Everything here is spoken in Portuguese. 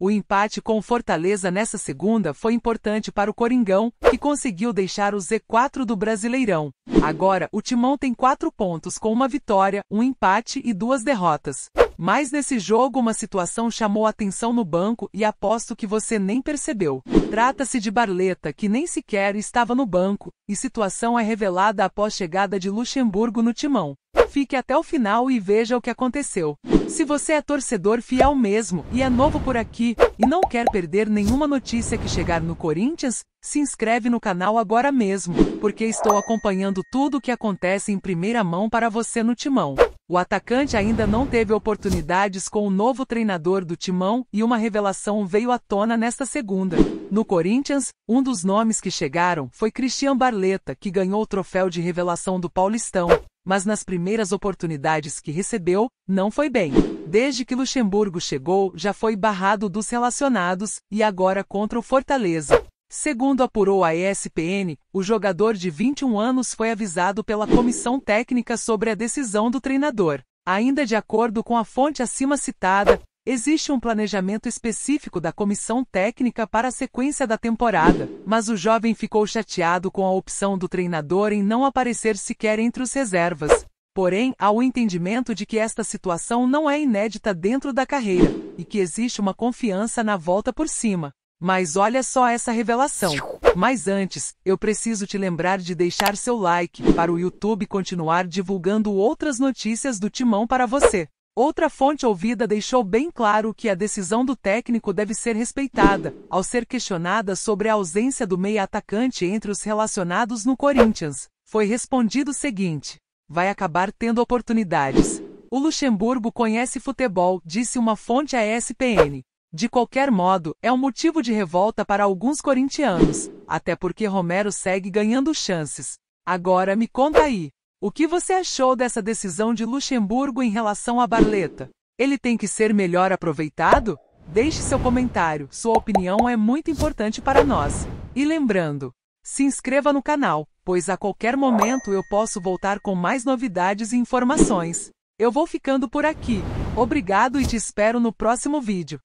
O empate com o Fortaleza nessa segunda foi importante para o Coringão, que conseguiu deixar o Z4 do Brasileirão. Agora, o Timão tem quatro pontos com uma vitória, um empate e duas derrotas. Mas nesse jogo uma situação chamou atenção no banco e aposto que você nem percebeu. Trata-se de Barleta, que nem sequer estava no banco, e situação é revelada após chegada de Luxemburgo no timão. Fique até o final e veja o que aconteceu. Se você é torcedor fiel mesmo e é novo por aqui e não quer perder nenhuma notícia que chegar no Corinthians, se inscreve no canal agora mesmo, porque estou acompanhando tudo o que acontece em primeira mão para você no Timão. O atacante ainda não teve oportunidades com o novo treinador do Timão e uma revelação veio à tona nesta segunda. No Corinthians, um dos nomes que chegaram foi Cristian Barleta, que ganhou o troféu de revelação do Paulistão mas nas primeiras oportunidades que recebeu, não foi bem. Desde que Luxemburgo chegou, já foi barrado dos relacionados e agora contra o Fortaleza. Segundo apurou a ESPN, o jogador de 21 anos foi avisado pela comissão técnica sobre a decisão do treinador. Ainda de acordo com a fonte acima citada, Existe um planejamento específico da comissão técnica para a sequência da temporada, mas o jovem ficou chateado com a opção do treinador em não aparecer sequer entre os reservas. Porém, há o entendimento de que esta situação não é inédita dentro da carreira e que existe uma confiança na volta por cima. Mas olha só essa revelação. Mas antes, eu preciso te lembrar de deixar seu like para o YouTube continuar divulgando outras notícias do Timão para você. Outra fonte ouvida deixou bem claro que a decisão do técnico deve ser respeitada, ao ser questionada sobre a ausência do meia atacante entre os relacionados no Corinthians. Foi respondido o seguinte: vai acabar tendo oportunidades. O Luxemburgo conhece futebol, disse uma fonte à ESPN. De qualquer modo, é um motivo de revolta para alguns corintianos, até porque Romero segue ganhando chances. Agora me conta aí, o que você achou dessa decisão de Luxemburgo em relação a Barleta? Ele tem que ser melhor aproveitado? Deixe seu comentário, sua opinião é muito importante para nós. E lembrando, se inscreva no canal, pois a qualquer momento eu posso voltar com mais novidades e informações. Eu vou ficando por aqui. Obrigado e te espero no próximo vídeo.